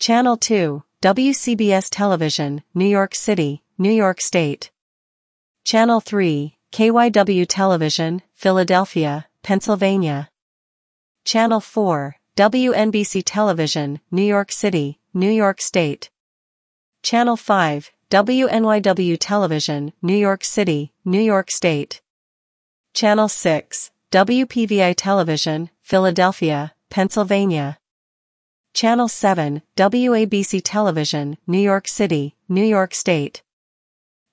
Channel 2, WCBS Television, New York City, New York State. Channel 3, KYW Television, Philadelphia, Pennsylvania. Channel 4, WNBC Television, New York City, New York State. Channel 5, WNYW Television, New York City, New York State. Channel 6, WPVI Television, Philadelphia, Pennsylvania. Channel 7, WABC Television, New York City, New York State.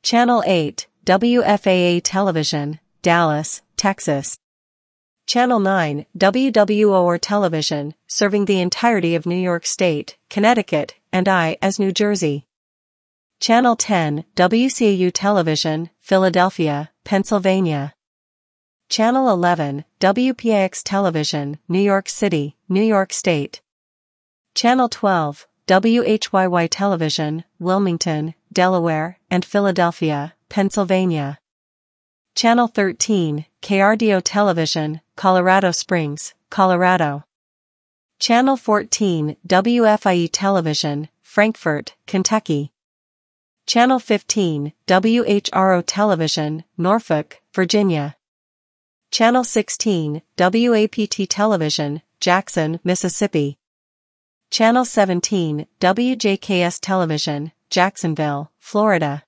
Channel 8, WFAA Television, Dallas, Texas. Channel 9, WWOR Television, serving the entirety of New York State, Connecticut, and I as New Jersey. Channel 10, WCAU Television, Philadelphia, Pennsylvania. Channel 11, WPAX Television, New York City, New York State. Channel 12, WHYY Television, Wilmington, Delaware, and Philadelphia, Pennsylvania. Channel 13, KRDO Television, Colorado Springs, Colorado. Channel 14, WFIE Television, Frankfort, Kentucky. Channel 15, WHRO Television, Norfolk, Virginia. Channel 16, WAPT Television, Jackson, Mississippi. Channel 17, WJKS Television, Jacksonville, Florida.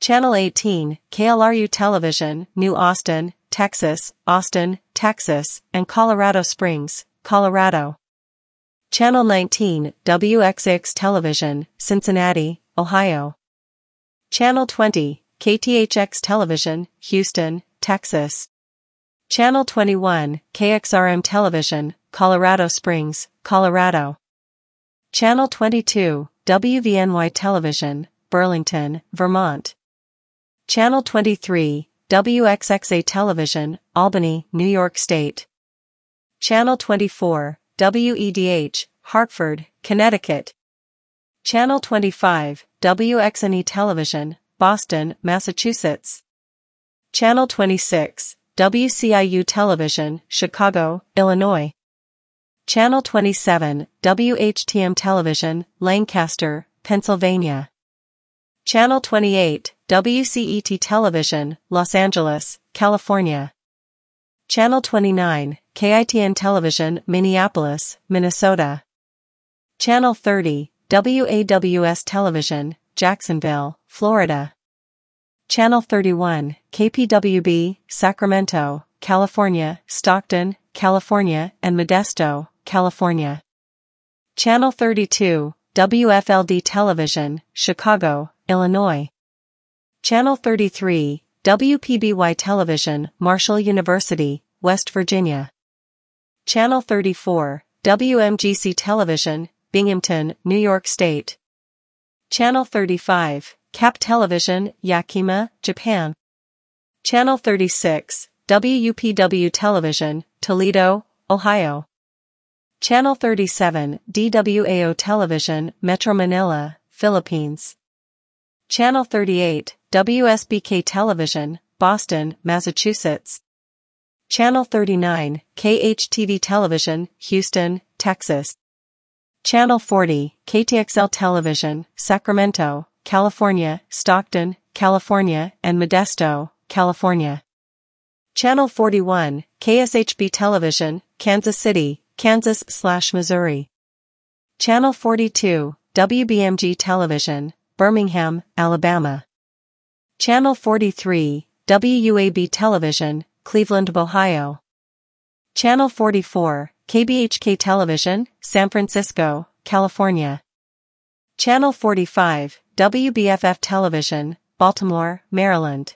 Channel 18, KLRU Television, New Austin, Texas, Austin, Texas, and Colorado Springs, Colorado. Channel 19, WXX Television, Cincinnati, Ohio. Channel 20, KTHX Television, Houston, Texas. Channel 21, KXRM Television, Colorado Springs, Colorado. Channel 22, WVNY Television, Burlington, Vermont. Channel 23, WXXA Television, Albany, New York State. Channel 24, WEDH, Hartford, Connecticut. Channel 25, WXNE Television, Boston, Massachusetts. Channel 26, WCIU Television, Chicago, Illinois. Channel 27, WHTM Television, Lancaster, Pennsylvania. Channel 28, WCET Television, Los Angeles, California. Channel 29, KITN Television, Minneapolis, Minnesota. Channel 30, WAWS Television, Jacksonville, Florida. Channel 31, KPWB, Sacramento, California, Stockton, California, and Modesto, California. Channel 32, WFLD Television, Chicago, Illinois. Channel 33, WPBY Television, Marshall University, West Virginia. Channel 34, WMGC Television, Binghamton, New York State. Channel 35, CAP Television, Yakima, Japan. Channel 36, WUPW Television, Toledo, Ohio. Channel 37, DWAO Television, Metro Manila, Philippines. Channel 38, WSBK Television, Boston, Massachusetts. Channel 39, KHTV Television, Houston, Texas. Channel 40, KTXL Television, Sacramento, California, Stockton, California, and Modesto, California. Channel 41, KSHB Television, Kansas City, Kansas slash Missouri. Channel 42, WBMG Television, Birmingham, Alabama. Channel 43, WUAB Television, Cleveland, Ohio. Channel 44, KBHK Television, San Francisco, California. Channel 45, WBFF Television, Baltimore, Maryland.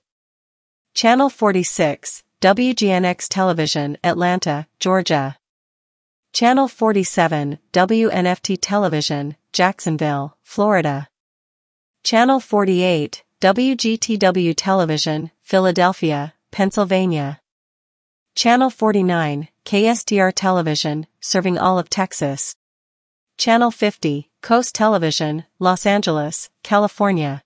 Channel 46, WGNX Television, Atlanta, Georgia. Channel 47, WNFT Television, Jacksonville, Florida. Channel 48, WGTW Television, Philadelphia, Pennsylvania. Channel 49, KSDR Television, serving all of Texas. Channel 50, Coast Television, Los Angeles, California.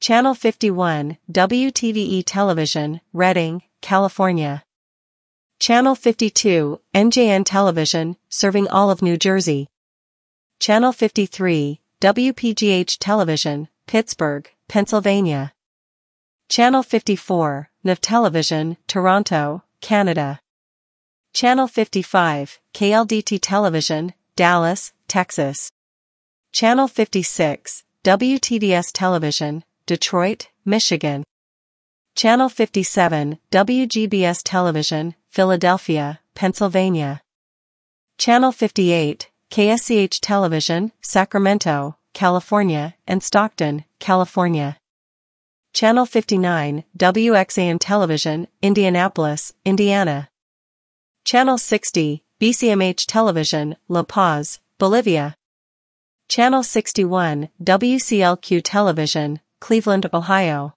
Channel 51, WTVE Television, Redding, California. Channel 52, NJN Television, serving all of New Jersey. Channel 53, WPGH Television, Pittsburgh, Pennsylvania. Channel 54, NAV Television, Toronto, Canada. Channel 55, KLDT Television, Dallas, Texas. Channel 56, WTDS Television, Detroit, Michigan. Channel 57, WGBS Television, Philadelphia, Pennsylvania. Channel 58, KSCH Television, Sacramento, California, and Stockton, California. Channel 59, WXAM Television, Indianapolis, Indiana. Channel 60, BCMH Television, La Paz, Bolivia. Channel 61, WCLQ Television, Cleveland, Ohio.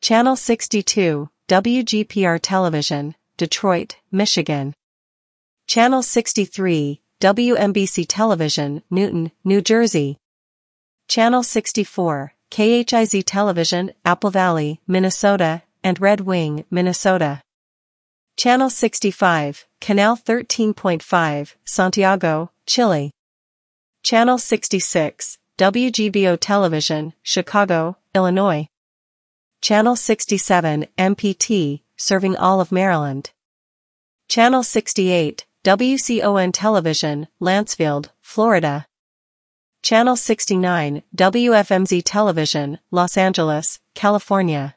Channel 62, WGPR Television, Detroit, Michigan. Channel 63, WMBC Television, Newton, New Jersey. Channel 64, KHIZ Television, Apple Valley, Minnesota, and Red Wing, Minnesota. Channel 65, Canal 13.5, Santiago, Chile. Channel 66, WGBO Television, Chicago, Illinois. Channel 67, MPT, serving all of Maryland. Channel 68, WCON Television, Lansfield, Florida. Channel 69, WFMZ Television, Los Angeles, California.